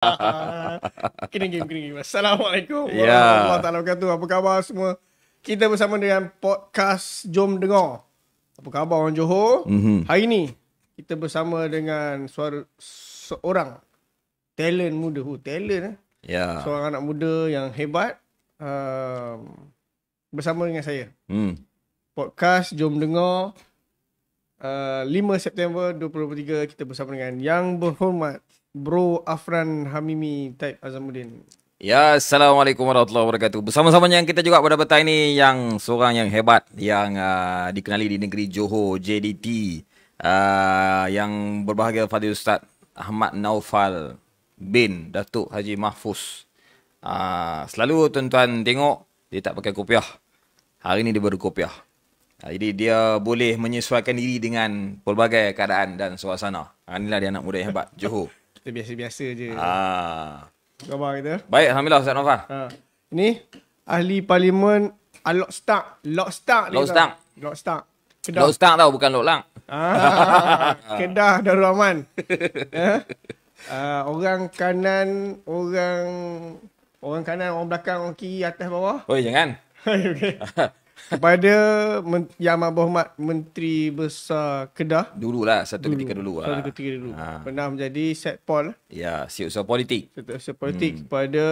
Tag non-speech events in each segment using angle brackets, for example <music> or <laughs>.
<laughs> kena game, kena game. Assalamualaikum ya. warahmatullahi wabarakatuh. Apa khabar semua? Kita bersama dengan podcast Jom Dengar. Apa khabar orang Johor? Mm-hmm. Hari ini kita bersama dengan suara seorang talent muda. Oh, talent eh? Yeah. Seorang anak muda yang hebat. Uh, bersama dengan saya. Mm. Podcast Jom Dengar. Uh, 5 September 2023 kita bersama dengan yang berhormat Bro Afran Hamimi type Azamuddin. Ya, Assalamualaikum warahmatullahi wabarakatuh. Bersama-sama yang kita juga pada petang ini yang seorang yang hebat yang uh, dikenali di negeri Johor JDT uh, yang berbahagia Fadil Ustaz Ahmad Naufal bin Datuk Haji Mahfuz. Uh, selalu tuan-tuan tengok dia tak pakai kopiah. Hari ini dia baru berkopiah. Uh, jadi dia boleh menyesuaikan diri dengan pelbagai keadaan dan suasana. Uh, inilah dia anak muda yang hebat, Johor. Kita biasa-biasa je. Ah. Khabar kita. Baik, alhamdulillah Ustaz Nova. Ha. Ni ahli parlimen Alok ah, Stark, Lok Stark Lok Stark. Lok Stark. Kedah. Lok Stark tau bukan Lok Lang. Ah. <laughs> Kedah Darul Aman. ha? <laughs> Ya. Uh, ah, orang kanan, orang orang kanan, orang belakang, orang kiri, atas bawah. Oi, jangan. <laughs> okay kepada men- Yang Amat Berhormat Menteri Besar Kedah. dulu lah satu dulu. Hmm. ketika dulu. lah. Satu ketika dulu. Ha. Pernah menjadi set pol. Ya, siusaha politik. Siusaha politik hmm. kepada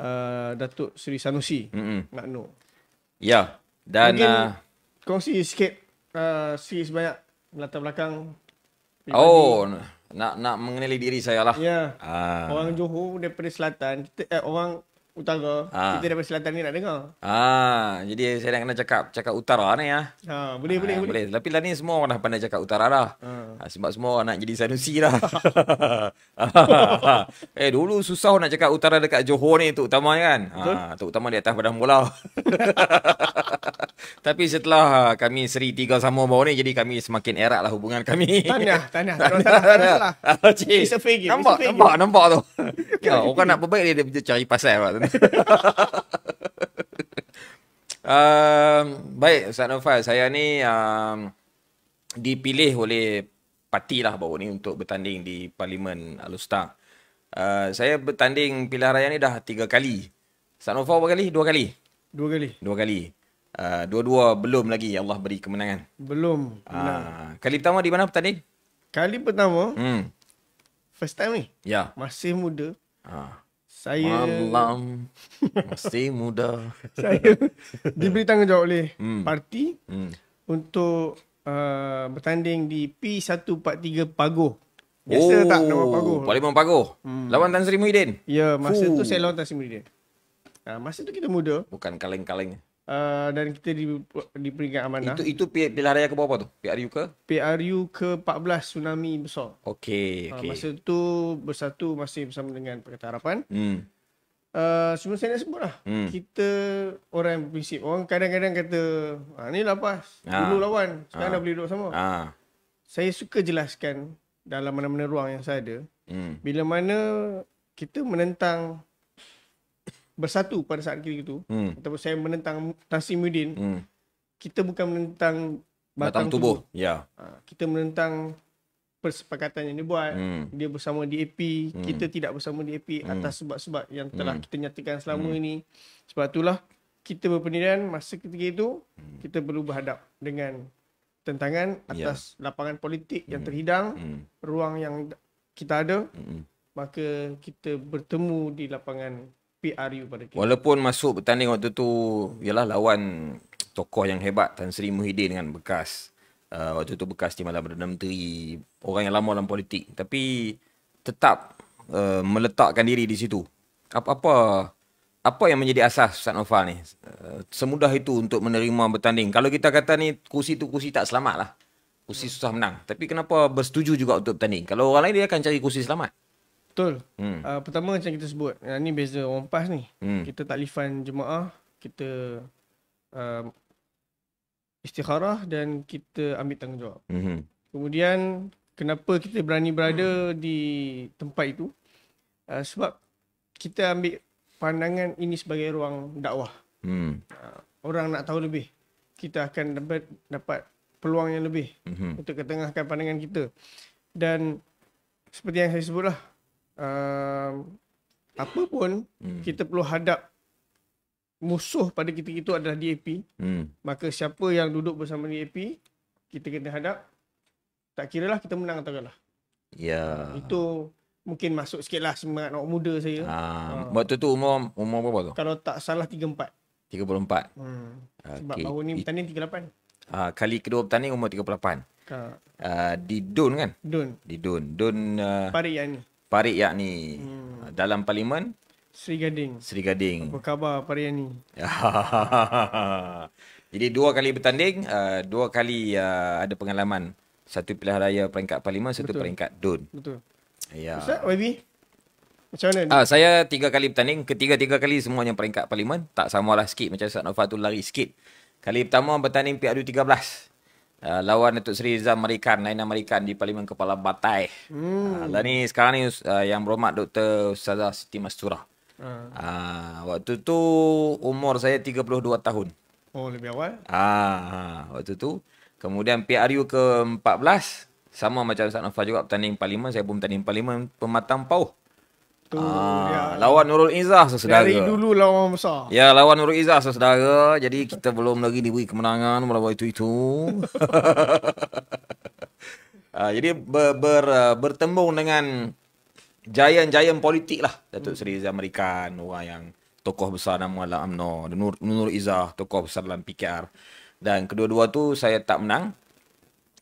uh, Datuk Seri Sanusi, Mm-mm. Mak Nur. Ya, dan... uh, kongsi sikit, uh, sikit sebanyak melatar belakang. Oh, nak nak mengenali diri saya lah. Ya, ah. orang Johor daripada selatan. Kita, eh, orang Utara. Ha. Kita dari selatan ni nak dengar. Ah, ha. jadi saya nak kena cakap cakap utara ni ya. Ha, boleh ha, boleh boleh. Boleh. Tapi lah ni semua orang dah pandai cakap utara lah. Ha. ha sebab semua orang nak jadi sanusi dah. ha. <laughs> Eh dulu susah nak cakap utara dekat Johor ni utama kan. Ha, utama di atas padang bola. <laughs> Tapi setelah kami seri tiga sama bawah ni Jadi kami semakin erat lah hubungan kami Tanya, tanya Tanya, tanya, tanya, tanya. tanya. tanya. tanya. tanya. tanya. tanya. Nampak, nampak, nampak tu <laughs> ya, Orang nak berbaik dia, dia cari pasal lah uh, <laughs> baik Ustaz Nofal saya ni um, dipilih oleh parti lah baru ni untuk bertanding di Parlimen Alustar. Uh, saya bertanding pilihan raya ni dah tiga kali. Ustaz Nofal berapa kali? Dua kali? Dua kali. Dua kali. Uh, dua-dua belum lagi ya Allah beri kemenangan. Belum. Uh, kali pertama di mana bertanding? Kali pertama, hmm. first time ni. Ya. Masih muda. Uh saya malam masih muda. <laughs> saya diberi tanggungjawab oleh hmm. parti hmm. untuk uh, bertanding di P143 Pagoh. Biasa oh, tak nama Pago? Parlimen Pagoh. Hmm. Lawan Tan Sri Muhyiddin. Ya, masa Fuh. tu saya lawan Tan Sri Muhyiddin. Uh, masa tu kita muda. Bukan kaleng-kaleng uh, dan kita di, di peringkat amanah. Itu itu pilihan raya ke berapa tu? PRU ke? PRU ke 14 tsunami besar. Okey, uh, okey. Uh, masa tu bersatu masih bersama dengan Pakatan Harapan. Hmm. Uh, semua saya nak sebut lah. Hmm. Kita orang yang berprinsip. Orang kadang-kadang kata, ah, ni lapas. Ah. Dulu lawan. Sekarang ha. dah boleh duduk sama. Ha. Saya suka jelaskan dalam mana-mana ruang yang saya ada. Hmm. Bila mana kita menentang bersatu pada saat kini itu hmm. ataupun saya menentang Tasimuddin hmm. kita bukan menentang batang, batang tubuh. tubuh ya ha, kita menentang persepakatan yang dibuat hmm. dia bersama DAP hmm. kita tidak bersama DAP hmm. atas sebab-sebab yang telah hmm. kita nyatakan selama hmm. ini sebab itulah kita berpendirian masa ketika itu hmm. kita perlu berhadap dengan tentangan ya. atas ya. lapangan politik hmm. yang terhidang hmm. ruang yang kita ada hmm. maka kita bertemu di lapangan PRU pada kita. Walaupun masuk bertanding waktu tu ialah lawan tokoh yang hebat Tan Sri Muhyiddin dengan bekas uh, waktu tu bekas Timbalan Perdana Menteri, orang yang lama dalam politik tapi tetap uh, meletakkan diri di situ. Apa-apa apa yang menjadi asas Ustaz Noval ni? Uh, semudah itu untuk menerima bertanding. Kalau kita kata ni kursi tu kursi tak selamat lah. Kursi susah menang. Tapi kenapa bersetuju juga untuk bertanding? Kalau orang lain dia akan cari kursi selamat. Betul. Hmm. Uh, pertama macam kita sebut, yang ah, ni beza orang pas ni. Hmm. Kita taklifan jemaah, kita uh, istikharah dan kita ambil tanggungjawab. Hmm. Kemudian kenapa kita berani berada hmm. di tempat itu? Uh, sebab kita ambil pandangan ini sebagai ruang dakwah. Hmm. Uh, orang nak tahu lebih. Kita akan dapat, dapat peluang yang lebih hmm. untuk ketengahkan pandangan kita. Dan seperti yang saya sebutlah, uh, apa pun hmm. kita perlu hadap musuh pada kita itu adalah DAP. Hmm. Maka siapa yang duduk bersama DAP, kita kena hadap. Tak kira lah kita menang atau kalah. Ya. Itu mungkin masuk sikit lah semangat nak muda saya. Ha. Uh. Waktu ah. tu umur umur berapa tu? Kalau tak salah 34. 34. Hmm. Sebab okay. baru ni bertanding 38. Uh, ah, kali kedua bertanding umur 38. Uh. Uh, di Dun kan? Dun. Di Dun. Dun. Uh... Parik ni. Parik yakni hmm. dalam parlimen Sri Gading. Sri Gading. Apa khabar Parik yakni? <laughs> Jadi dua kali bertanding, uh, dua kali uh, ada pengalaman. Satu pilihan raya peringkat parlimen, satu Betul. peringkat DUN. Betul. Ya. Ustaz, YB? Macam mana? Uh, saya tiga kali bertanding, ketiga-tiga kali semuanya peringkat parlimen. Tak samalah sikit macam Ustaz Nova tu lari sikit. Kali pertama bertanding PRU 13 uh, lawan Datuk Seri Rizal Marikan, Naina Marikan di Parlimen Kepala Batai. Hmm. Uh, ah, dan lah ni sekarang ni uh, yang berhormat Dr. Ustazah Siti Mastura. Hmm. Uh, waktu tu umur saya 32 tahun. Oh, lebih awal? Ah, uh, waktu tu. Kemudian PRU ke-14. Sama macam Ustaz Nafal juga, petanding Parlimen. Saya pun petanding Parlimen Pematang pau tu ah, ya. lawan Nurul Izzah saudara. Dari dulu lawan besar. Ya lawan Nurul Izzah saudara. Jadi kita belum lagi diberi kemenangan melawan itu itu. <laughs> ah, jadi ber, ber, ah, bertembung dengan jayan-jayan politik lah Datuk hmm. Seri Izzah Amerikan orang yang tokoh besar nama Allah Amno Nur, Nur Izzah tokoh besar dalam PKR dan kedua-dua tu saya tak menang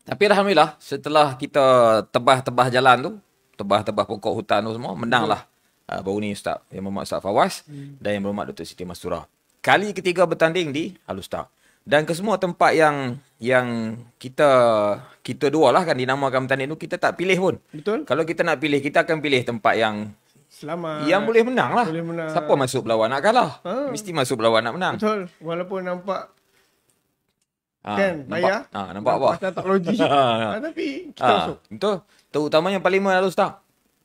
tapi Alhamdulillah setelah kita tebah-tebah jalan tu tebah-tebah pokok hutan tu semua menang lah uh, baru ni Ustaz yang berhormat Ustaz Fawaz hmm. dan yang berhormat Dr. Siti Masura. Kali ketiga bertanding di Alustar. Dan ke semua tempat yang yang kita kita dua lah kan dinamakan bertanding tu, kita tak pilih pun. Betul. Kalau kita nak pilih, kita akan pilih tempat yang Selamat. Yang boleh menang lah. Boleh menang. Siapa masuk berlawan nak kalah. Ha. Mesti masuk berlawan nak menang. Betul. Walaupun nampak Ha, kan, nampak, bayar. Ha, ah, nampak apa? Tak logik. ha, <laughs> tapi kita ha, masuk. Betul. Terutamanya parlimen lalu start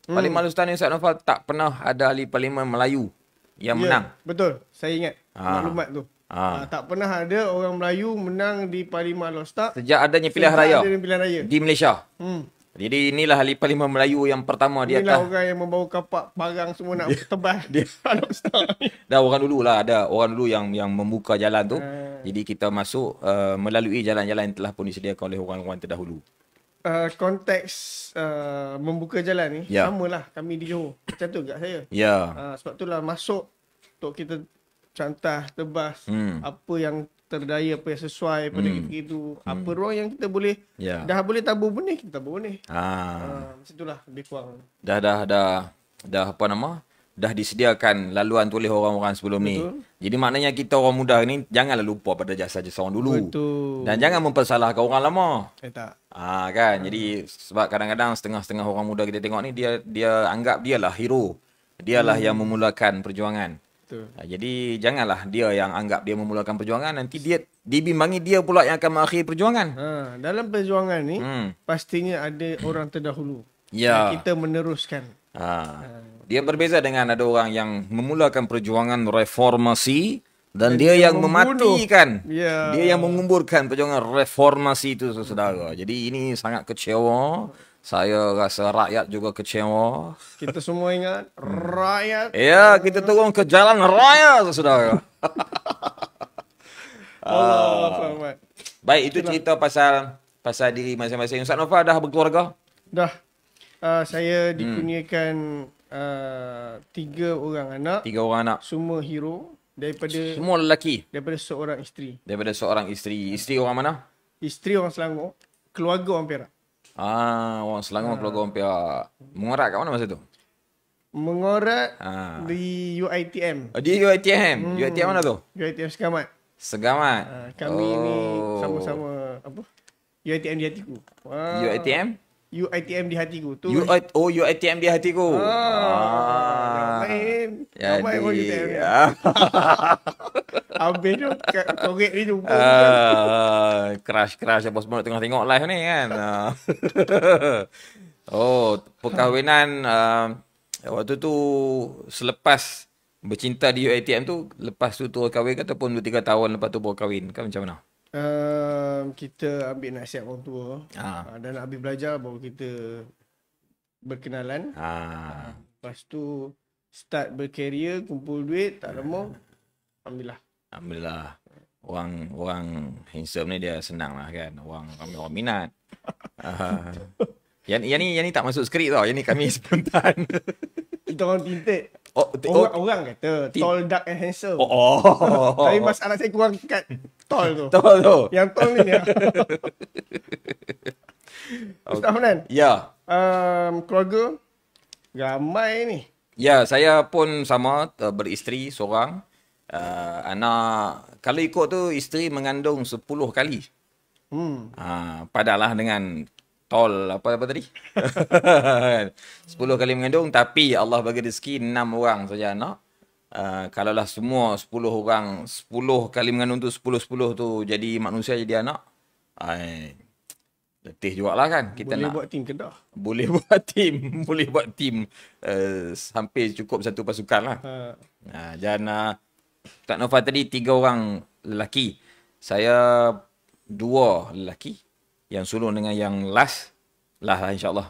hmm. Paling malu Sultan Ustaz Nofal tak pernah ada ahli parlimen Melayu yang ya, menang. Betul. Saya ingat ha. maklumat tu. Ha. Ha, tak pernah ada orang Melayu menang di parlimen Lostak. Lah, Sejak adanya pilihan raya. Adanya pilihan Di Malaysia. Hmm. Jadi inilah ahli parlimen Melayu yang pertama di atas. Inilah orang yang membawa kapak barang semua nak tebal. Dia <laughs> anak Dah orang dulu lah. Ada orang dulu yang yang membuka jalan tu. Hmm. Jadi kita masuk uh, melalui jalan-jalan yang telah pun disediakan oleh orang-orang terdahulu uh, konteks uh, membuka jalan ni yeah. lah kami di Johor. Macam tu dekat saya. Ya. Yeah. Uh, sebab itulah masuk untuk kita cantah tebas hmm. apa yang terdaya apa yang sesuai pada kita hmm. itu hmm. apa ruang yang kita boleh yeah. dah boleh tabur benih kita tabur benih ha ah. uh, macam itulah lebih kurang dah dah dah dah apa nama dah disediakan laluan tu oleh orang-orang sebelum Betul. ni. Jadi maknanya kita orang muda ni janganlah lupa pada jasa-jasa orang dulu. Betul. Dan jangan mempersalahkan orang lama. Eh tak. Ah ha, kan. Jadi sebab kadang-kadang setengah-setengah orang muda kita tengok ni dia dia anggap dia lah hero. Dialah hmm. yang memulakan perjuangan. Ha, jadi janganlah dia yang anggap dia memulakan perjuangan nanti dia dibimbangi dia pula yang akan mengakhiri perjuangan. Ha, dalam perjuangan ni hmm. pastinya ada orang terdahulu. Ya. Kita meneruskan. Ha. ha. Dia berbeza dengan ada orang yang memulakan perjuangan reformasi dan dia, dia yang membunuh. mematikan yeah. dia yang menguburkan perjuangan reformasi itu saudara jadi ini sangat kecewa saya rasa rakyat juga kecewa kita semua ingat rakyat ya yeah, kita turun ke jalan raya saudara <laughs> Allah uh, baik itu Itulah. cerita pasal pasal diri masing-masing Ustaz Nova dah berkeluarga dah uh, saya dikunyakan hmm. uh, tiga orang anak tiga orang anak semua hero daripada semua lelaki daripada seorang isteri daripada seorang isteri isteri orang mana isteri orang Selangor keluarga orang Perak ah orang Selangor ah. keluarga orang Perak mengorat kat mana masa tu mengorat ah. di UiTM oh, di UiTM hmm. UiTM mana tu UiTM Segamat Segamat ah, kami oh. ni sama-sama apa UiTM di hatiku ah. UiTM UITM di hatiku tu. U I oh UITM di hatiku. Ah. Ya. Ya. Abe tu korek ni jumpa. Ah, crash crash bos bos tengah tengok live ni kan. Ah. <laughs> oh, perkahwinan uh, waktu tu selepas bercinta di UITM tu, lepas tu tu kahwin ataupun 2 3 tahun lepas tu baru kahwin. Kan macam mana? Um, kita ambil nasihat orang tua ha. uh, dan habis belajar baru kita berkenalan. Ha. Uh, lepas tu start berkarier, kumpul duit, tak ha. lama. Alhamdulillah. Alhamdulillah. Orang, orang handsome ni dia senang lah kan. Orang, orang, orang minat. Uh, <laughs> yang, yang, ni, yang ni tak masuk skrip tau. Yang ni kami <laughs> spontan. kita orang tintik. Oh, t- orang, oh, orang kata t- tall, dark and handsome. Oh, oh, oh, <laughs> oh. Tapi masalah saya kurang kat tall tu. tall tu. Yang tall ni. <laughs> ya. Ustaz Hanan. Ya. Um, keluarga ramai ni. Ya, saya pun sama uh, beristeri seorang. Uh, anak, kalau ikut tu isteri mengandung 10 kali. Hmm. Uh, ah, padahal dengan tol apa apa tadi <laughs> Sepuluh kali mengandung tapi Allah bagi rezeki enam orang saja anak uh, kalaulah semua sepuluh orang sepuluh kali mengandung tu sepuluh 10 tu jadi manusia jadi anak ai letih lah kan kita boleh nak buat team kedah <laughs> boleh buat tim, boleh buat tim uh, sampai cukup satu pasukan lah ha. Uh. dan uh, ah, Kak Nova tadi tiga orang lelaki saya dua lelaki yang sulung dengan yang last last lah insyaallah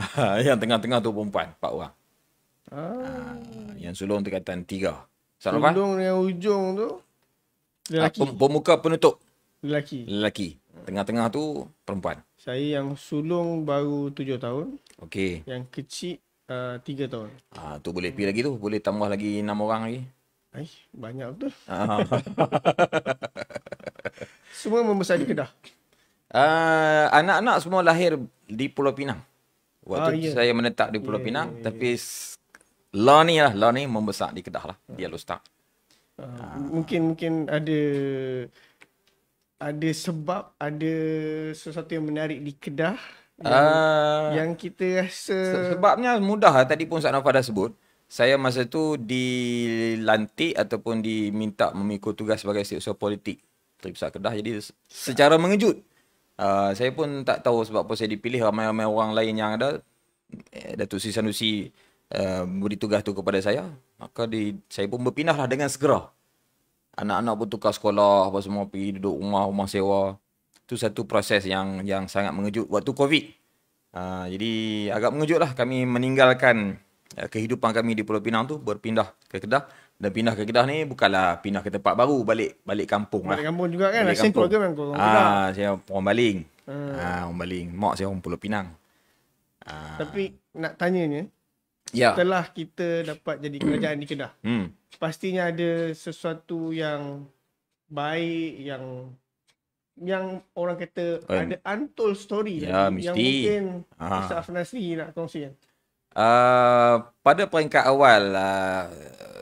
<laughs> yang tengah-tengah tu perempuan empat orang ah. Ah, yang sulung kaitan tiga Salah sulung yang ujung tu ah, lelaki ah, pemuka penutup lelaki lelaki tengah-tengah tu perempuan saya yang sulung baru tujuh tahun okey yang kecil ah, tiga tahun ah tu boleh pergi lagi tu boleh tambah lagi enam orang lagi Eh, banyak tu. Ah. <laughs> Semua membesar di Kedah. Uh, anak-anak semua lahir di Pulau Pinang. Waktu ah, yeah. saya menetap di Pulau yeah, Pinang. Yeah, yeah, Tapi ya. law ni lah. Law ni membesar di Kedah lah. Uh. Di Alustak. Ah, Mungkin-mungkin uh, uh. ada... Ada sebab, ada sesuatu yang menarik di Kedah yang, uh, yang kita rasa... Sebabnya mudah lah. Tadi pun Sat Nafa dah sebut. Saya masa tu dilantik ataupun diminta memikul tugas sebagai setiausaha politik Teri Besar Kedah. Jadi secara mengejut, Ah, saya pun tak tahu sebab apa saya dipilih ramai-ramai orang lain yang ada eh, Datuk Sri Sanusi uh, beri tugas tu kepada saya maka di, saya pun berpindahlah dengan segera anak-anak pun tukar sekolah apa semua pergi duduk rumah rumah sewa Itu satu proses yang yang sangat mengejut waktu covid uh, jadi agak mengejutlah kami meninggalkan uh, kehidupan kami di Pulau Pinang tu berpindah ke Kedah dah pindah ke Kedah ni bukanlah pindah ke tempat baru balik balik kampung lah. balik kampung juga kan asyik keluarga kan ah saya orang baling hmm. ah orang baling mak saya orang pulau pinang ah. tapi nak tanyanya ya. setelah kita dapat jadi kerajaan di Kedah hmm. pastinya ada sesuatu yang baik yang yang orang kata um, ada untold story ya, yang, mungkin ah. Ustaz Afnasri nak kongsikan. Uh, pada peringkat awal uh,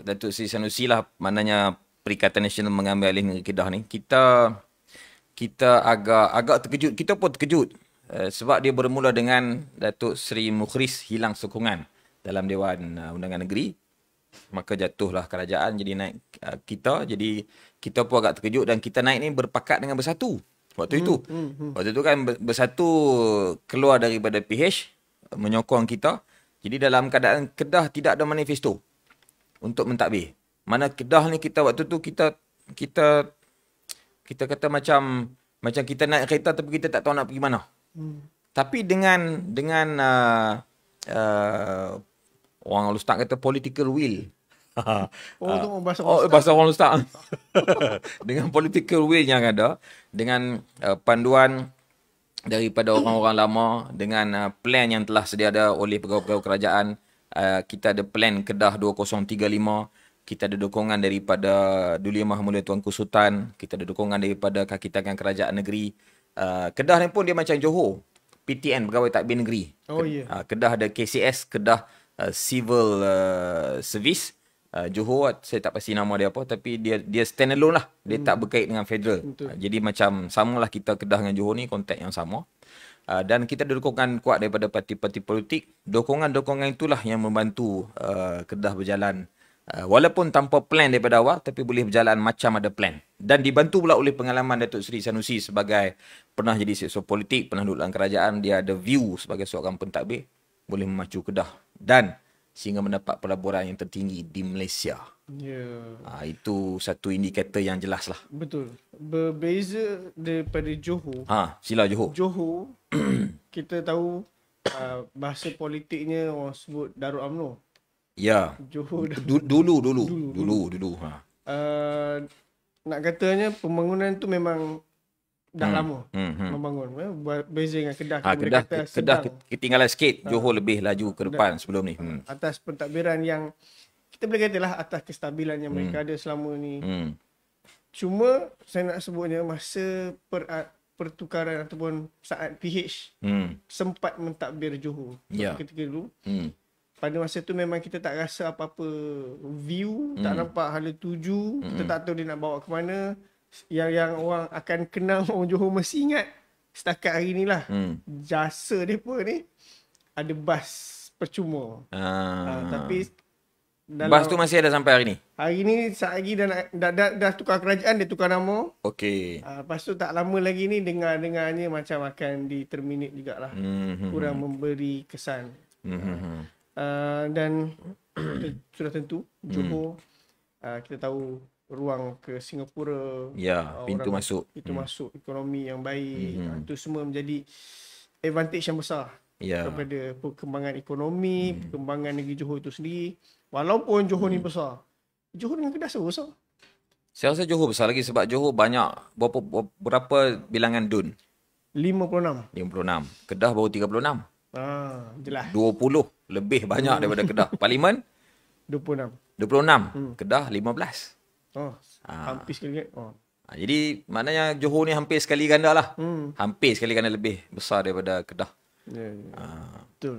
Datuk Seri Sanusi lah Maknanya Perikatan Nasional mengambil alih negeri Kedah ni Kita Kita agak agak terkejut Kita pun terkejut uh, Sebab dia bermula dengan Datuk Seri Mukhris hilang sokongan Dalam Dewan uh, Undangan Negeri Maka jatuhlah kerajaan Jadi naik uh, kita Jadi kita pun agak terkejut Dan kita naik ni berpakat dengan bersatu Waktu hmm, itu hmm, hmm. Waktu itu kan bersatu Keluar daripada PH Menyokong kita jadi dalam keadaan Kedah tidak ada manifesto untuk mentakbir. Mana Kedah ni kita waktu tu kita kita kita kata macam macam kita naik kereta tapi kita tak tahu nak pergi mana. Hmm. Tapi dengan dengan uh, uh, orang ustaz kata political will. <laughs> oh, uh, bahasa, oh, bahasa orang ustaz. <laughs> dengan political will yang ada, dengan uh, panduan daripada orang-orang lama dengan uh, plan yang telah sedia ada oleh pegawai-pegawai kerajaan uh, kita ada plan Kedah 2035 kita ada dukungan daripada Duli Yang Maha Mulia Tuanku Sultan kita ada dukungan daripada kaki tangan kerajaan negeri uh, Kedah ni pun dia macam Johor PTN pegawai takbir negeri oh, yeah. uh, Kedah ada KCS Kedah uh, Civil uh, Service uh, Johor saya tak pasti nama dia apa tapi dia dia stand alone lah dia hmm. tak berkait dengan federal uh, jadi macam samalah kita Kedah dengan Johor ni kontak yang sama Uh, dan kita ada dukungan kuat daripada parti-parti politik. Dukungan-dukungan itulah yang membantu uh, Kedah berjalan. Uh, walaupun tanpa plan daripada awal tapi boleh berjalan macam ada plan. Dan dibantu pula oleh pengalaman Datuk Seri Sanusi sebagai pernah jadi seksual politik, pernah duduk dalam kerajaan. Dia ada view sebagai seorang pentadbir. Boleh memacu Kedah. Dan sehingga mendapat pelaburan yang tertinggi di Malaysia. Ya. Ha, itu satu indikator yang jelas lah. Betul. Berbeza daripada Johor. Ha, sila Johor. Johor, <clears throat> kita tahu uh, bahasa politiknya orang sebut Darul UMNO. Ya. Johor dulu, dulu, dulu. Dulu, dulu. dulu. Ha. Uh, nak katanya pembangunan tu memang dah hmm. lama hmm. hmm. membangun eh, buat beza dengan kedah ha, kedah, kata, kedah ketinggalan sikit ha. Ah. johor lebih laju ke depan kedah. sebelum ni hmm. atas pentadbiran yang kita boleh katalah atas kestabilan yang hmm. mereka ada selama ni hmm. cuma saya nak sebutnya masa per, ah, pertukaran ataupun saat PH hmm. sempat mentadbir johor yeah. ketika dulu hmm. pada masa tu memang kita tak rasa apa-apa view hmm. tak nampak hala tuju hmm. kita tak tahu dia nak bawa ke mana yang yang orang akan kenal orang Johor mesti ingat setakat hari ni lah hmm. jasa depa ni ada bas percuma. Ah. Uh, tapi dalam bas tu masih ada sampai hari ni. Hari ni saat lagi dah dah, dah, dah, dah tukar kerajaan dia tukar nama. Okey. Ah lepas tu tak lama lagi ni dengar-dengarnya macam akan diterminate jugaklah. Hmm. Kurang hmm. memberi kesan. Hmm. Uh, dan <clears throat> sudah tentu Johor hmm. uh, kita tahu ruang ke Singapura. Ya, uh, pintu masuk. Pintu hmm. masuk ekonomi yang baik. Hmm, hmm. Uh, itu semua menjadi advantage yang besar ya. kepada perkembangan ekonomi, hmm. perkembangan negeri Johor itu sendiri. Walaupun Johor hmm. ni besar. Johor dengan Kedah sebesar? besar. Saya rasa Johor besar lagi sebab Johor banyak berapa, berapa bilangan dun? 56. 56. Kedah baru 36. Ah, jelas. 20 lebih banyak hmm. daripada Kedah. <laughs> Parlimen 26. 26. Hmm. Kedah 15. Oh, ah. hampir sekali kan? oh. Ah, jadi maknanya Johor ni hampir sekali ganda lah. Hmm. Hampir sekali ganda lebih besar daripada Kedah. Yeah, yeah. Ah. Betul.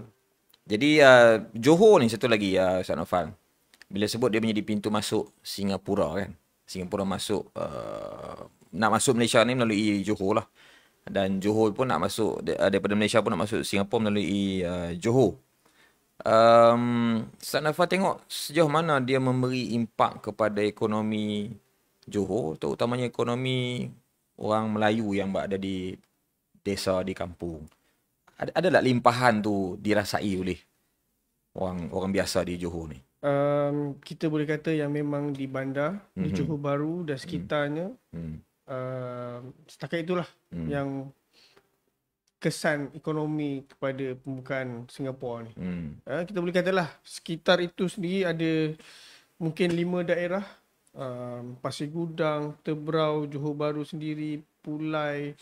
Jadi uh, Johor ni satu lagi uh, Ustaz Nofal. Bila sebut dia menjadi pintu masuk Singapura kan. Singapura masuk, uh, nak masuk Malaysia ni melalui Johor lah. Dan Johor pun nak masuk, daripada Malaysia pun nak masuk Singapura melalui uh, Johor um, Ustaz Nafa tengok sejauh mana dia memberi impak kepada ekonomi Johor terutamanya ekonomi orang Melayu yang berada di desa di kampung ada, ada tak limpahan tu dirasai oleh orang orang biasa di Johor ni um, kita boleh kata yang memang di bandar mm-hmm. di mhm. Johor Baru dan mhm. sekitarnya mm. Uh, setakat itulah mm. yang kesan ekonomi kepada pembukaan Singapura ni. Hmm. Uh, kita boleh katalah sekitar itu sendiri ada mungkin lima daerah. Uh, Pasir Gudang, Tebrau, Johor Bahru sendiri, Pulai,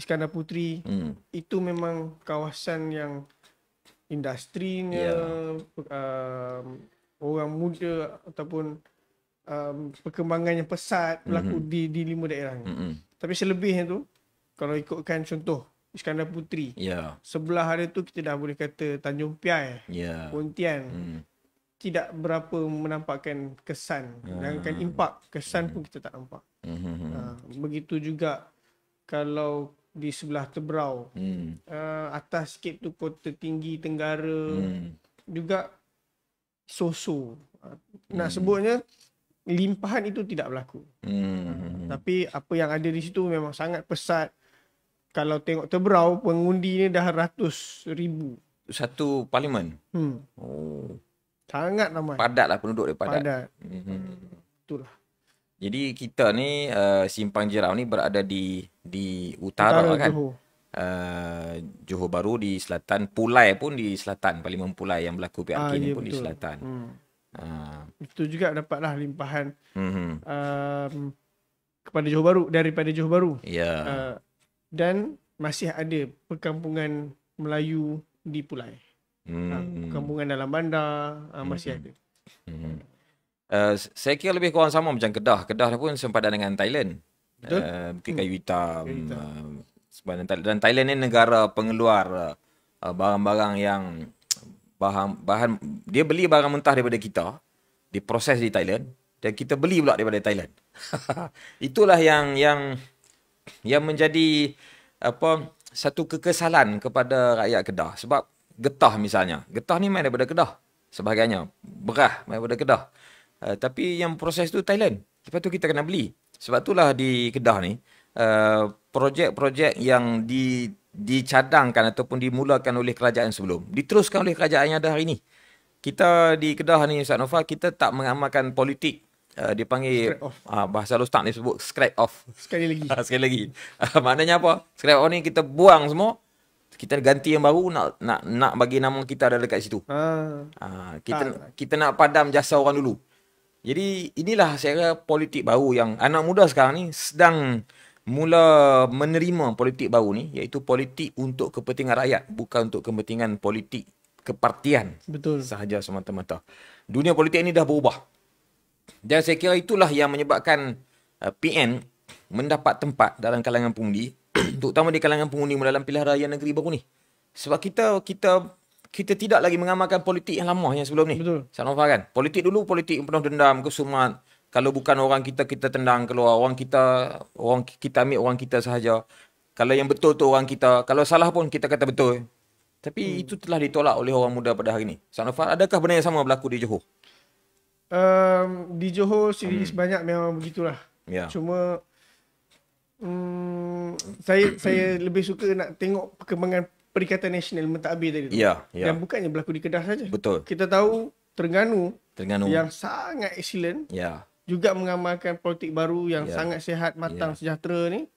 Iskandar Puteri. Hmm. Itu memang kawasan yang industrinya, yeah. Ya. uh, um, orang muda ataupun um, perkembangan yang pesat berlaku mm-hmm. di, di lima daerah ni. Mm-hmm. Tapi selebihnya tu, kalau ikutkan contoh Iskandar Putri. Yeah. Sebelah hari tu kita dah boleh kata Tanjung Piai. Yeah. Pontian. Hmm. Tidak berapa menampakkan kesan. Sedangkan hmm. impak. Kesan hmm. pun kita tak nampak. Hmm. Uh, begitu juga kalau di sebelah Tebrau. Hmm. Uh, atas sikit tu kota tinggi Tenggara. Hmm. Juga Soso. Uh, hmm. sebutnya limpahan itu tidak berlaku. Hmm. Uh, tapi apa yang ada di situ memang sangat pesat kalau tengok terberau pengundi ni dah ratus ribu satu parlimen hmm. oh sangat ramai padat lah penduduk dia padat, padat. Hmm. itulah jadi kita ni uh, simpang jerau ni berada di di utara, utara kan Johor. Uh, Johor Baru di selatan Pulai pun di selatan Parlimen Pulai yang berlaku PRK ah, ni ya, pun betul. di selatan hmm. uh. Itu juga dapatlah limpahan hmm um, Kepada Johor Baru Daripada Johor Baru yeah. Ya dan masih ada perkampungan Melayu di Pulai. Hmm. Ah, perkampungan dalam bandar ah, hmm. masih ada. Hmm. Uh, saya kira lebih kurang sama macam Kedah. Kedah pun sempadan dengan Thailand. Betul. Uh, kayu hmm. hitam. Um, kayu hitam. Uh, dan Thailand ni negara pengeluar uh, uh, barang-barang yang bahan bahan dia beli barang mentah daripada kita diproses di Thailand dan kita beli pula daripada Thailand. <laughs> Itulah yang yang yang menjadi apa satu kekesalan kepada rakyat Kedah sebab getah misalnya getah ni main daripada Kedah sebagainya berah main daripada Kedah uh, tapi yang proses tu Thailand lepas tu kita kena beli sebab itulah di Kedah ni uh, projek-projek yang di dicadangkan ataupun dimulakan oleh kerajaan sebelum diteruskan oleh kerajaan yang ada hari ini kita di Kedah ni Ustaz Nova kita tak mengamalkan politik uh, dia panggil uh, bahasa lostak ni sebut scrap off sekali lagi uh, sekali lagi uh, maknanya apa scrap off ni kita buang semua kita ganti yang baru nak nak nak bagi nama kita ada dekat situ ah uh, kita tak. kita nak padam jasa orang dulu jadi inilah secara politik baru yang anak muda sekarang ni sedang mula menerima politik baru ni iaitu politik untuk kepentingan rakyat bukan untuk kepentingan politik kepartian betul sahaja semata-mata dunia politik ini dah berubah dan saya kira itulah yang menyebabkan uh, PN mendapat tempat dalam kalangan pengundi, <clears throat> terutama di kalangan pengundi dalam pilihan raya negeri baru ni. Sebab kita kita kita tidak lagi mengamalkan politik yang lama yang sebelum ni. Betul. Sama kan? Politik dulu politik yang penuh dendam, kesumat. Kalau bukan orang kita kita tendang keluar, orang kita orang kita ambil orang kita sahaja. Kalau yang betul tu orang kita, kalau salah pun kita kata betul. Tapi hmm. itu telah ditolak oleh orang muda pada hari ini. Sanofar, adakah benda yang sama berlaku di Johor? um, di Johor series hmm. banyak memang begitulah. Yeah. Cuma um, saya saya <clears throat> lebih suka nak tengok perkembangan Perikatan Nasional Mentadbir tadi. Ya, ya. Yang bukannya berlaku di Kedah saja. Betul. Kita tahu Terengganu, Terengganu yang sangat excellent. Ya. Juga mengamalkan politik baru yang yeah. sangat sehat, matang, yeah. sejahtera ni.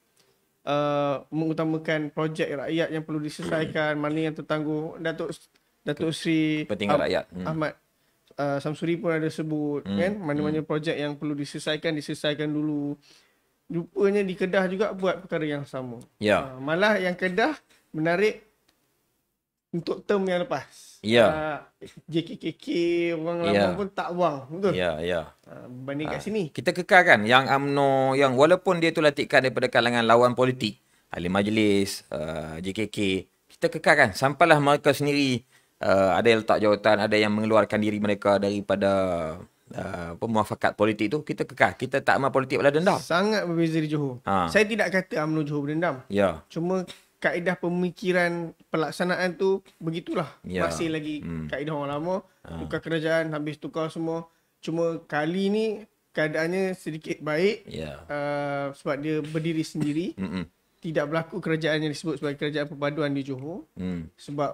Uh, mengutamakan projek rakyat yang perlu diselesaikan hmm. mana yang tertangguh Datuk Datuk Sri kepentingan rakyat hmm. Ahmad Uh, Samsuri pun ada sebut hmm. kan mana-mana hmm. projek yang perlu diselesaikan diselesaikan dulu. Rupanya di Kedah juga buat perkara yang sama. Ya. Uh, malah yang Kedah menarik untuk term yang lepas. Ya. Uh, ah, JKKK orang ya. lama pun tak buang, betul? Ya, ya. Uh, ah, banding kat sini. Kita kekalkan yang amno, yang walaupun dia tu latikan daripada kalangan lawan politik, ahli majlis, uh, JKK, kita kekalkan sampailah mereka sendiri uh, ada yang letak jawatan, ada yang mengeluarkan diri mereka daripada uh, pemuafakat politik tu, kita kekal. Kita tak amal politik pada dendam. Sangat berbeza di Johor. Ha. Saya tidak kata UMNO Johor berdendam. Ya. Cuma kaedah pemikiran pelaksanaan tu begitulah. Ya. Masih lagi hmm. kaedah orang lama. Ha. Tukar kerajaan, habis tukar semua. Cuma kali ni keadaannya sedikit baik yeah. Ya. uh, sebab dia berdiri sendiri. Mm-mm. Tidak berlaku kerajaan yang disebut sebagai kerajaan perpaduan di Johor. Mm. Sebab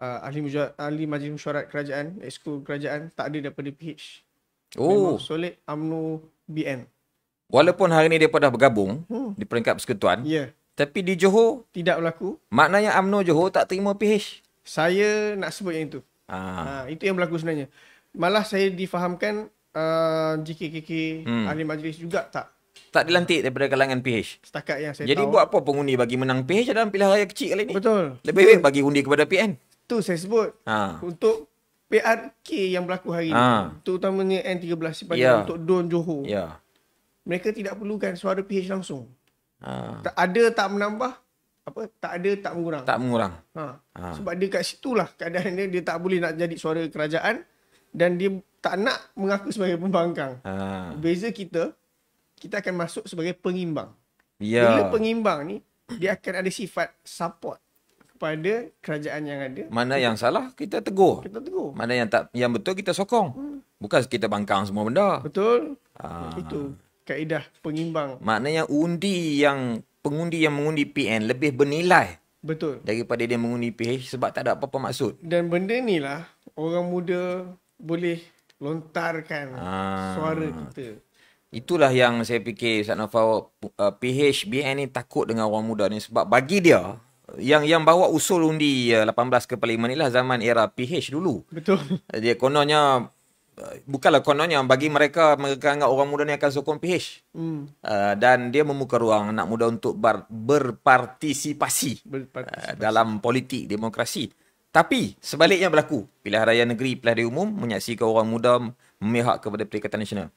uh, ahli muja ahli majlis mesyuarat kerajaan exco eh, kerajaan tak ada daripada PH. Oh. Memang solid UMNO BN. Walaupun hari ni depa dah bergabung hmm. di peringkat persekutuan. Ya. Yeah. Tapi di Johor tidak berlaku. Maknanya UMNO Johor tak terima PH. Saya nak sebut yang itu. Ha. ha itu yang berlaku sebenarnya. Malah saya difahamkan uh, GKK hmm. ahli majlis juga tak tak dilantik daripada kalangan PH. Setakat yang saya Jadi tahu. Jadi buat apa pengundi bagi menang PH dalam pilihan raya kecil kali ini? Betul. Lebih baik bagi undi kepada PN tu saya sebut ha. untuk PRK yang berlaku hari ha. ini terutamanya N13 sebagai yeah. untuk Don Johor yeah. mereka tidak perlukan suara PH langsung ha. tak ada tak menambah apa tak ada tak mengurang tak mengurang ha. Ha. sebab dia kat situlah keadaan dia dia tak boleh nak jadi suara kerajaan dan dia tak nak mengaku sebagai pembangkang ha. beza kita kita akan masuk sebagai pengimbang yeah. bila pengimbang ni dia akan ada sifat support pada kerajaan yang ada. Mana kita, yang salah kita tegur. Kita tegur. Mana yang tak yang betul kita sokong. Hmm. Bukan kita bangkang semua benda. Betul. Aa. Ah. Itu kaedah pengimbang. Maknanya undi yang pengundi yang mengundi PN lebih bernilai. Betul. Daripada dia mengundi PH sebab tak ada apa-apa maksud. Dan benda ni lah orang muda boleh lontarkan Aa. Ah. suara kita. Itulah yang saya fikir Ustaz Nafau uh, PHBN ni takut dengan orang muda ni sebab bagi dia yang yang bawa usul undi 18 ya, ke Parlimen inilah zaman era PH dulu. Betul. Eh, dia kononnya bukanlah kononnya bagi mereka mereka anggap orang muda ni akan sokong PH. Hmm. Uh, dan dia membuka ruang anak muda untuk bar, berpartisipasi, berpartisipasi. Uh, dalam politik demokrasi. Tapi sebaliknya berlaku. Pilihan raya negeri, pilihan raya umum menyaksikan orang muda memihak kepada Perikatan Nasional.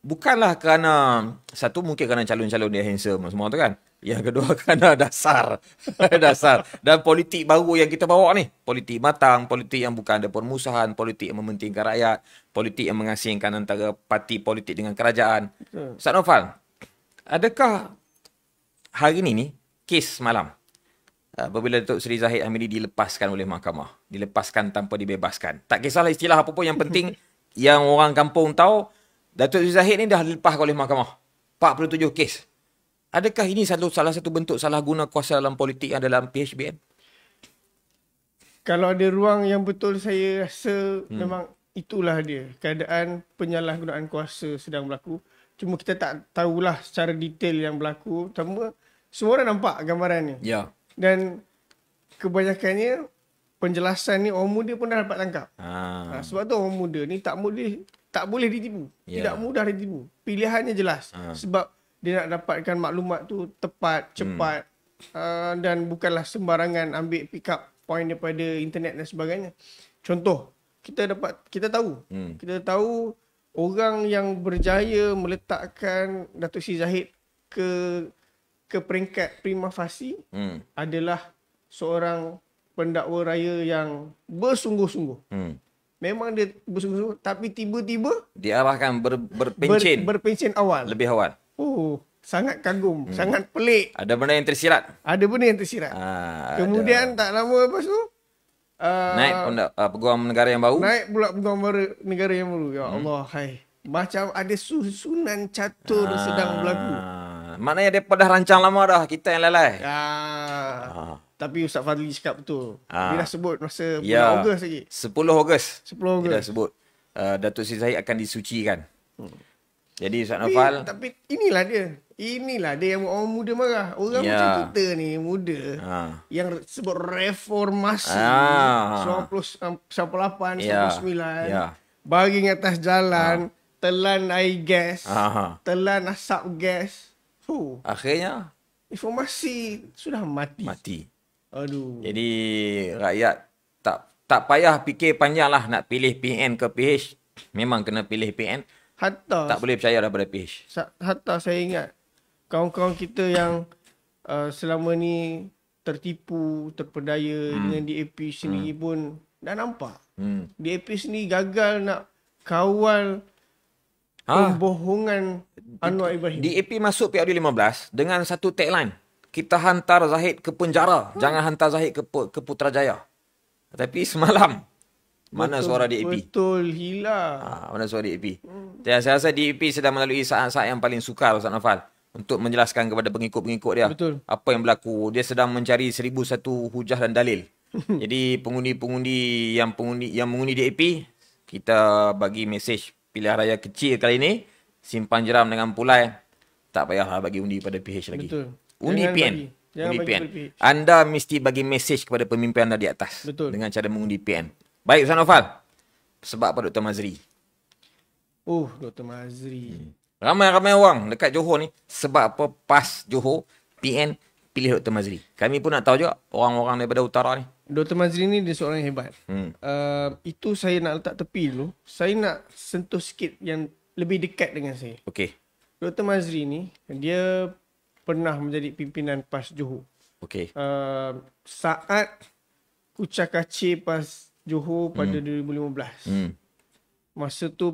Bukanlah kerana satu mungkin kerana calon-calon dia handsome semua tu kan. Yang kedua <laughs> kerana dasar. <laughs> dasar. Dan politik baru yang kita bawa ni. Politik matang, politik yang bukan ada permusuhan, politik yang mementingkan rakyat, politik yang mengasingkan antara parti politik dengan kerajaan. Betul. Ustaz Novan, adakah hari ni ni, kes malam, uh, apabila Datuk Seri Zahid Hamidi dilepaskan oleh mahkamah, dilepaskan tanpa dibebaskan. Tak kisahlah istilah apa pun yang penting, <laughs> yang orang kampung tahu, Datuk Seri Zahid ni dah dilepaskan oleh mahkamah. 47 kes. Adakah ini satu salah satu bentuk salah guna kuasa dalam politik yang dalam PHBN? Kalau ada ruang yang betul saya rasa hmm. memang itulah dia keadaan penyalahgunaan kuasa sedang berlaku. Cuma kita tak tahulah secara detail yang berlaku. Cuma semua orang nampak gambarannya. Ya. Dan kebanyakannya penjelasan ni orang muda pun dah dapat tangkap. Ha. ha sebab tu orang muda ni tak boleh tak boleh ditipu. Yeah. Tidak mudah ditipu. Pilihannya jelas. Ha. Sebab dia nak dapatkan maklumat tu tepat, hmm. cepat hmm. uh, dan bukanlah sembarangan ambil pick up point daripada internet dan sebagainya. Contoh, kita dapat kita tahu, hmm. kita tahu orang yang berjaya meletakkan Datuk Si Zahid ke ke peringkat prima fasi hmm. adalah seorang pendakwa raya yang bersungguh-sungguh. Hmm. Memang dia bersungguh-sungguh tapi tiba-tiba diarahkan ber, berpencin ber, berpencin awal. Lebih awal. Oh, sangat kagum, hmm. sangat pelik. Ada benda yang tersirat. Ada benda yang tersirat. Ah, Kemudian ada. tak lama lepas tu uh, naik pondok uh, peguam negara yang baru. Naik pula peguam negara yang baru. Ya hmm. Allah, hmm. hai. Macam ada susunan catur ah, sedang berlaku. Maknanya dia dah rancang lama dah kita yang lalai. Ah, ah. Tapi Ustaz Fadli cakap betul. Ah. Dia dah sebut masa bulan ya, Ogos lagi. 10 Ogos. 10 Ogos. Dia dah sebut uh, Datuk Seri Zahid akan disucikan. Hmm. Jadi Ustaz tapi, Nafal Tapi inilah dia Inilah dia yang orang muda marah Orang ya. macam kita ni Muda ha. Yang sebut reformasi ha. 98, ha. 99 ya. ya. Baring atas jalan ha. Telan air gas ha. ha. Telan asap gas huh. Akhirnya Informasi sudah mati Mati Aduh. Jadi rakyat tak tak payah fikir panjang lah nak pilih PN ke PH. Memang kena pilih PN. Hatta Tak boleh percaya dah pada page sa- Hatta saya ingat Kawan-kawan kita yang uh, Selama ni Tertipu Terpedaya hmm. Dengan DAP hmm. sendiri hmm. pun Dah nampak hmm. DAP sendiri gagal nak Kawal ha? Pembohongan Anwar Ibrahim DAP masuk PRD 15 Dengan satu tagline Kita hantar Zahid ke penjara hmm. Jangan hantar Zahid ke, ke Putrajaya Tapi semalam mana betul, suara DAP? Betul hilang. Ha, ah, mana suara DAP? Hmm. saya rasa DAP sedang melalui saat-saat yang paling sukar Ustaz Nafal untuk menjelaskan kepada pengikut-pengikut dia betul. apa yang berlaku. Dia sedang mencari seribu satu hujah dan dalil. <laughs> Jadi pengundi-pengundi yang pengundi yang mengundi DAP, kita bagi mesej pilihan raya kecil kali ini simpan jeram dengan pulai tak payahlah bagi undi pada PH lagi. Betul. Undi Jangan PN. Bagi. undi PN. Anda mesti bagi mesej kepada pemimpin anda di atas Betul. dengan cara mengundi PN. Baik Ustaz Nofal. Sebab apa Dr. Mazri? Oh, uh, Dr. Mazri. Hmm. Ramai-ramai orang dekat Johor ni sebab apa PAS Johor PN pilih Dr. Mazri. Kami pun nak tahu juga orang-orang daripada utara ni. Dr. Mazri ni dia seorang yang hebat. Hmm. Uh, itu saya nak letak tepi dulu. Saya nak sentuh sikit yang lebih dekat dengan saya. Okay. Dr. Mazri ni dia pernah menjadi pimpinan PAS Johor. Okay. Uh, saat kucak kacir PAS Johor pada hmm. 2015. Hmm. Masa tu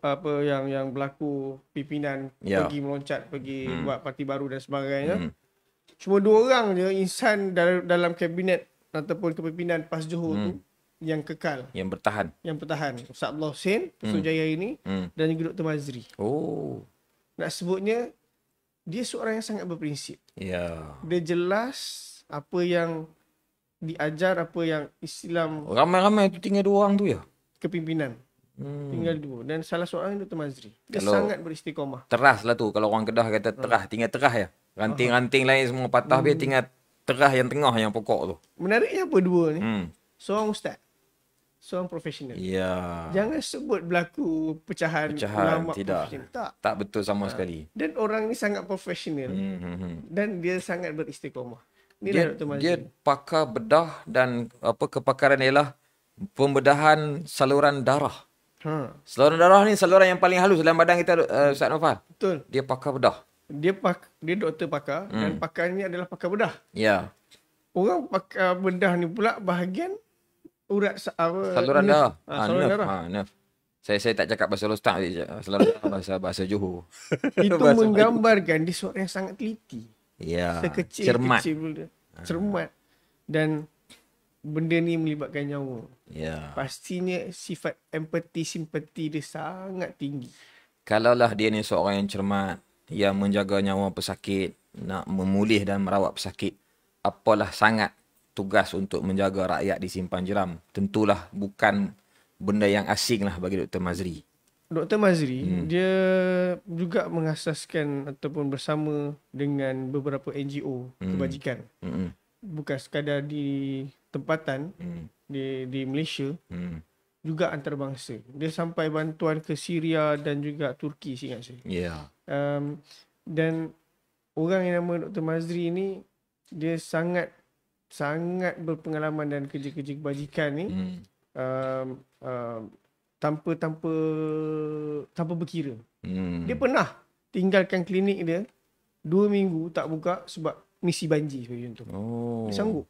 apa yang yang berlaku pimpinan yeah. pergi meloncat pergi hmm. buat parti baru dan sebagainya. Hmm. Cuma dua orang je insan dalam kabinet ataupun kepimpinan PAS Johor hmm. tu yang kekal. Yang bertahan. Yang bertahan. Ustaz Abdullah Hussein, Pesu hmm. Jaya ini hmm. dan juga Dr. Mazri. Oh. Nak sebutnya, dia seorang yang sangat berprinsip. Ya. Yeah. Dia jelas apa yang diajar apa yang Islam ramai-ramai tu tinggal dua orang tu ya kepimpinan hmm. tinggal dua dan salah seorang itu Mazri dia kalau sangat beristiqomah teras lah tu kalau orang kedah kata teras hmm. tinggal teras ya ranting-ranting hmm. lain semua patah hmm. biar tinggal teras yang tengah yang pokok tu menariknya apa dua ni hmm. seorang ustaz seorang profesional ya jangan sebut berlaku pecahan, pecahan ulama tidak. tak tak betul sama ha. sekali dan orang ni sangat profesional hmm. hmm, hmm. dan dia sangat beristiqomah dia, Dr. Dia pakar bedah dan apa kepakaran ialah pembedahan saluran darah. Ha. Saluran darah ni saluran yang paling halus dalam badan kita uh, Ustaz Nofal. Betul. Dia pakar bedah. Dia pak dia doktor pakar hmm. dan pakar ni adalah pakar bedah. Ya. Orang pakar bedah ni pula bahagian urat uh, saluran darah. Ha, ah, saluran darah. Ha, ah, nif. Saya saya tak cakap bahasa Ustaz saluran darah bahasa bahasa Johor. <laughs> Itu bahasa menggambarkan di seorang yang sangat teliti yeah. sekecil cermat. kecil benda. Ah. cermat dan benda ni melibatkan nyawa yeah. pastinya sifat empati simpati dia sangat tinggi kalaulah dia ni seorang yang cermat yang menjaga nyawa pesakit nak memulih dan merawat pesakit apalah sangat tugas untuk menjaga rakyat di simpan jeram tentulah bukan benda yang asing lah bagi Dr. Mazri Dr. Mazri hmm. dia juga mengasaskan ataupun bersama dengan beberapa NGO hmm. kebajikan. Hmm. Bukan sekadar di tempatan hmm. di di Malaysia. Hmm. Juga antarabangsa. Dia sampai bantuan ke Syria dan juga Turki ingat saya. Ya. Yeah. Um, dan orang yang nama Dr. Mazri ini dia sangat sangat berpengalaman dan kerja-kerja kebajikan ni. Hmm. Um, um, tanpa tanpa tanpa berkira. Hmm. Dia pernah tinggalkan klinik dia dua minggu tak buka sebab misi banjir sebagai contoh. Oh. Dia sanggup.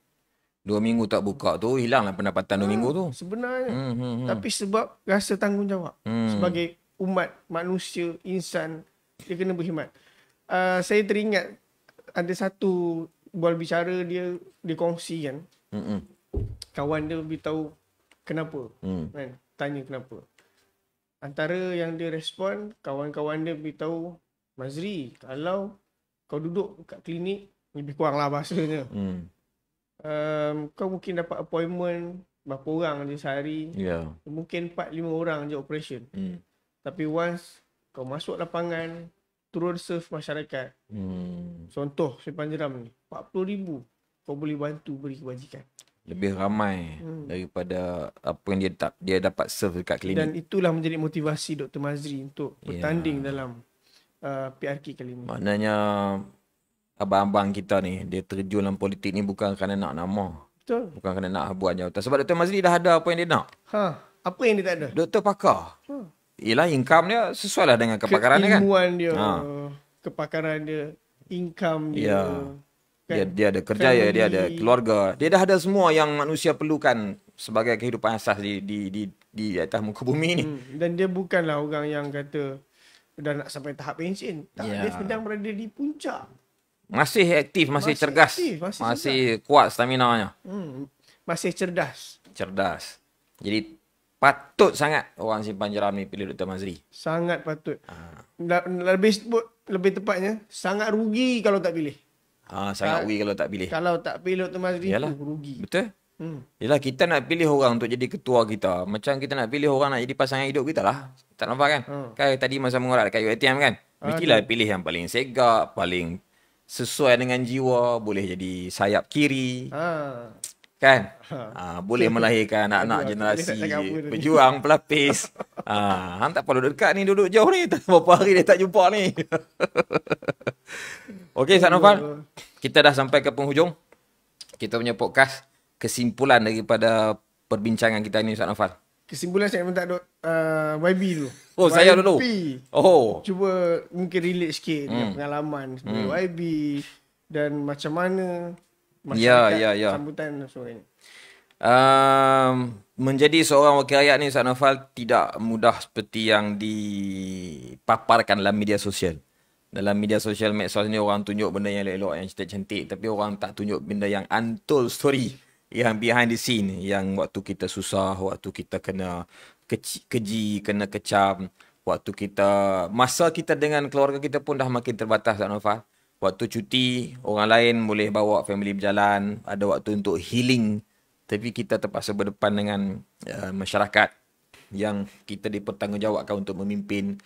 Dua minggu tak buka tu hilanglah pendapatan dua ha, minggu tu. Sebenarnya. Hmm, hmm, hmm. Tapi sebab rasa tanggungjawab. Hmm. Sebagai umat, manusia, insan. Dia kena berkhidmat. Uh, saya teringat ada satu bual bicara dia dia Hmm, hmm. Kawan dia beritahu kenapa. Hmm. Kan? tanya kenapa. Antara yang dia respon, kawan-kawan dia beritahu, Mazri, kalau kau duduk kat klinik, lebih kurang lah bahasanya. Hmm. Um, kau mungkin dapat appointment berapa orang je sehari. Yeah. Mungkin 4-5 orang je operation. Hmm. Tapi once kau masuk lapangan, turun serve masyarakat. Hmm. Contoh, saya panjeram ni. rm ribu kau boleh bantu beri kebajikan lebih ramai hmm. daripada apa yang dia tak, dia dapat serve dekat klinik. Dan itulah menjadi motivasi Dr. Mazri untuk ya. bertanding dalam uh, PRK kali ini. Maknanya abang-abang kita ni dia terjun dalam politik ni bukan kerana nak nama. Betul. Bukan kerana nak buat jawatan. Sebab Dr. Mazri dah ada apa yang dia nak. Ha. Apa yang dia tak ada? Doktor pakar. Ha. Yelah income dia sesuai lah dengan kepakaran dia kan. Keilmuan dia. Ha. Kepakaran dia. Income dia. Yeah. Dia, kan? dia ada kerja, ya, dia ada keluarga. Dia dah ada semua yang manusia perlukan sebagai kehidupan asas di di di di atas muka bumi ini. Hmm. Dan dia bukanlah orang yang kata sudah nak sampai tahap pensiun. Tak, yeah. dia ya. sedang berada di puncak. Masih aktif, masih, masih cergas. Aktif, masih masih kuat stamina-nya. Hmm. Masih cerdas. Cerdas. Jadi patut sangat orang simpan jerami pilih Dr. Mazri. Sangat patut. Ha. Lebih lebih tepatnya sangat rugi kalau tak pilih. Ha, sangat rugi kalau tak pilih. Kalau tak pilih tu Mazri Yalah. tu rugi. Betul? Hmm. Yalah, kita nak pilih orang untuk jadi ketua kita. Macam kita nak pilih orang nak jadi pasangan hidup kita lah. Tak nampak kan? Hmm. Kan tadi masa mengorak dekat UATM kan? Ah, Mestilah lah pilih yang paling segak, paling sesuai dengan jiwa, boleh jadi sayap kiri. Ha. Kan? Ha. Ha, boleh melahirkan <laughs> anak-anak generasi pejuang, pelapis. ha. <laughs> Han tak perlu dekat ni, duduk jauh ni. Tak berapa hari dia tak jumpa ni. <laughs> Okey, Ustaz Novel. Kita dah sampai ke penghujung. Kita punya podcast. Kesimpulan daripada perbincangan kita ini, Ustaz Novel. Kesimpulan saya minta duk, uh, YB tu. Oh, YB. saya dulu. Oh. Cuba mungkin relate sikit hmm. dengan pengalaman hmm. YB dan macam mana ya, ya, ya. sambutan sebagainya. Um, menjadi seorang wakil rakyat ni Ustaz Novel tidak mudah seperti yang dipaparkan dalam media sosial dalam media sosial medsos ni orang tunjuk benda yang elok-elok yang cantik-cantik tapi orang tak tunjuk benda yang untold story yang behind the scene yang waktu kita susah waktu kita kena keci, keji kena kecam waktu kita masa kita dengan keluarga kita pun dah makin terbatas Zak Nova waktu cuti orang lain boleh bawa family berjalan ada waktu untuk healing tapi kita terpaksa berdepan dengan uh, masyarakat yang kita dipertanggungjawabkan untuk memimpin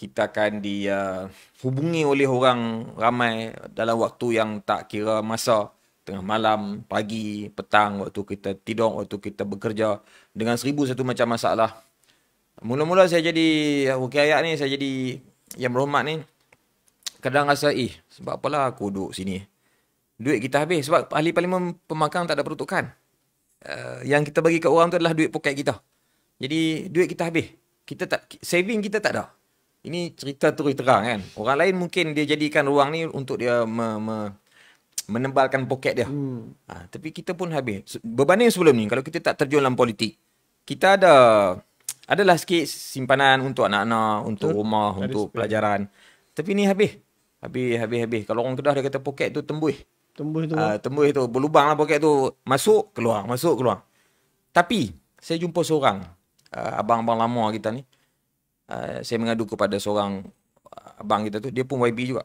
kita akan dihubungi uh, oleh orang ramai dalam waktu yang tak kira masa tengah malam, pagi, petang, waktu kita tidur, waktu kita bekerja dengan seribu satu macam masalah. Mula-mula saya jadi wakil ayat ni, saya jadi yang berhormat ni. Kadang rasa, eh, sebab apalah aku duduk sini. Duit kita habis. Sebab ahli parlimen pemakang tak ada peruntukan. Uh, yang kita bagi ke orang tu adalah duit poket kita. Jadi, duit kita habis. Kita tak, saving kita tak ada. Ini cerita terus terang kan. Orang lain mungkin dia jadikan ruang ni untuk dia me, me, menebalkan poket dia. Hmm. Ha, tapi kita pun habis. Berbanding sebelum ni, kalau kita tak terjun dalam politik, kita ada adalah sikit simpanan untuk anak-anak, untuk Betul. rumah, Betul. untuk Betul. pelajaran. Tapi ni habis. Habis, habis, habis. Kalau orang Kedah dia kata poket tu tembus. Tembus tu. Ha, tembus tu. Berlubang lah poket tu. Masuk, keluar. Masuk, keluar. Tapi, saya jumpa seorang. Eh, abang-abang lama kita ni. Ah, saya mengadu kepada seorang ah, abang kita tu, dia pun YB juga.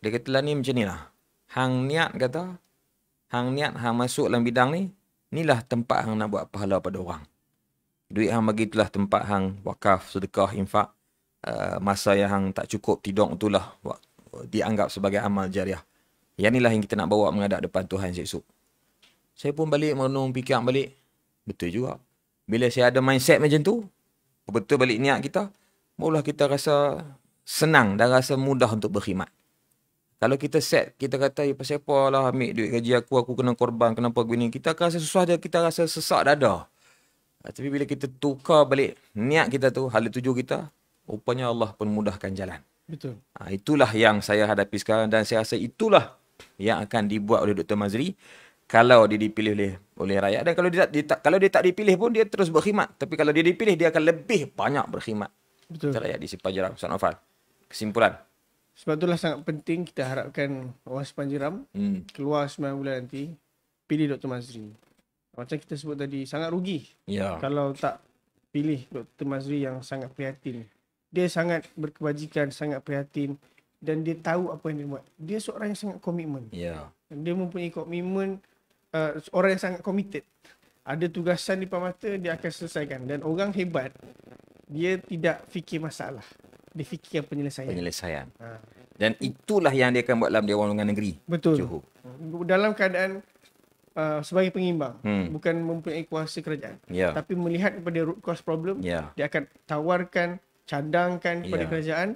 Dia kata lah ni macam ni lah. Hang niat kata, hang niat hang masuk dalam bidang ni, inilah tempat hang nak buat pahala pada orang. Duit hang bagi itulah tempat hang wakaf, sedekah, infak. Uh, masa yang hang tak cukup tidur itulah dianggap sebagai amal jariah. Yang inilah yang kita nak bawa menghadap depan Tuhan esok. Saya pun balik merenung fikir balik. Betul juga. Bila saya ada mindset macam tu, betul balik niat kita, barulah kita rasa senang dan rasa mudah untuk berkhidmat. Kalau kita set, kita kata, ya pasal apa lah ambil duit gaji aku, aku kena korban, kenapa gini. Kita akan rasa susah je, kita rasa sesak dada. Ah, tapi bila kita tukar balik niat kita tu, hal tuju kita, rupanya Allah pun mudahkan jalan. Betul. Ah, itulah yang saya hadapi sekarang dan saya rasa itulah yang akan dibuat oleh Dr. Mazri kalau dia dipilih oleh oleh rakyat dan kalau dia tak, dia tak kalau dia tak dipilih pun dia terus berkhidmat tapi kalau dia dipilih dia akan lebih banyak berkhidmat betul kepada rakyat di sepanjang Ustaz Nofal kesimpulan sebab itulah sangat penting kita harapkan orang sepanjiram hmm. keluar 9 bulan nanti pilih Dr. Mazri macam kita sebut tadi sangat rugi ya. kalau tak pilih Dr. Mazri yang sangat prihatin dia sangat berkebajikan sangat prihatin dan dia tahu apa yang dia buat dia seorang yang sangat komitmen ya. dia mempunyai komitmen uh, orang yang sangat committed. Ada tugasan di depan mata, dia akan selesaikan. Dan orang hebat, dia tidak fikir masalah. Dia fikir penyelesaian. Penyelesaian. Ha. Dan itulah yang dia akan buat dalam Dewan Undangan Negeri. Betul. Johor. Hmm. Dalam keadaan uh, sebagai pengimbang. Hmm. Bukan mempunyai kuasa kerajaan. Yeah. Tapi melihat kepada root cause problem, yeah. dia akan tawarkan, cadangkan kepada yeah. kerajaan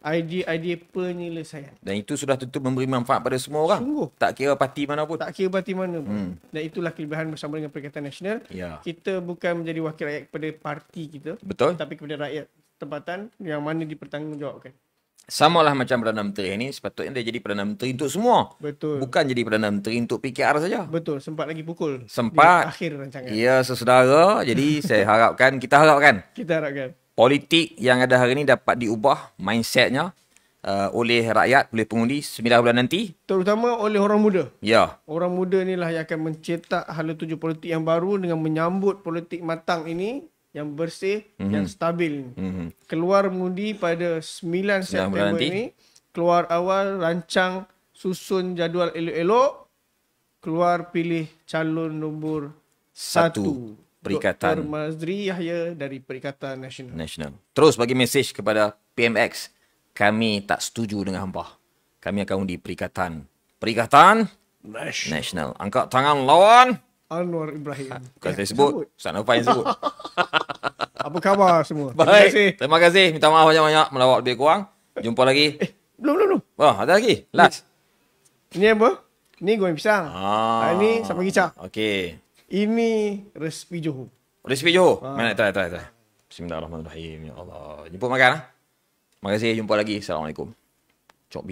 idea-idea penyelesaian. Dan itu sudah tentu memberi manfaat pada semua orang. Sungguh. Tak kira parti mana pun. Tak kira parti mana pun. Hmm. Dan itulah kelebihan bersama dengan Perikatan Nasional. Ya. Kita bukan menjadi wakil rakyat kepada parti kita. Betul. Tapi kepada rakyat tempatan yang mana dipertanggungjawabkan. Sama lah macam Perdana Menteri ini Sepatutnya dia jadi Perdana Menteri untuk semua Betul Bukan jadi Perdana Menteri untuk PKR saja Betul Sempat lagi pukul Sempat di akhir rancangan Ya sesedara Jadi <laughs> saya harapkan Kita harapkan Kita harapkan politik yang ada hari ini dapat diubah mindsetnya uh, oleh rakyat, oleh pengundi sembilan bulan nanti. Terutama oleh orang muda. Ya. Orang muda inilah yang akan mencetak hala tujuh politik yang baru dengan menyambut politik matang ini yang bersih, mm-hmm. yang stabil. Mm-hmm. Keluar mengundi pada 9 September ini. Keluar awal, rancang, susun jadual elok-elok. Keluar pilih calon nombor satu. satu. Perikatan Dr. Mazri Yahya dari Perikatan Nasional. Nasional. Terus bagi mesej kepada PMX. Kami tak setuju dengan hamba. Kami akan undi Perikatan. Perikatan Nasional. Nasional. Angkat tangan lawan. Anwar Ibrahim. Ha, bukan ya, saya sebut. Ustaz Nafai yang sebut. <laughs> Apa khabar semua? Baik. Terima kasih. Terima kasih. Minta maaf banyak-banyak. Melawat lebih kurang. Jumpa lagi. Eh, belum, belum, belum. Wah, ada lagi. Last. Ini, ini apa? Ini goreng pisang. Ah. ah ini sampai kicap. Okey. Ini resipi Johor. Resipi Johor. Ha. Mana try try try. Bismillahirrahmanirrahim. Ya Allah. Jumpa makan ah. Ha? Terima jumpa lagi. Assalamualaikum. Chop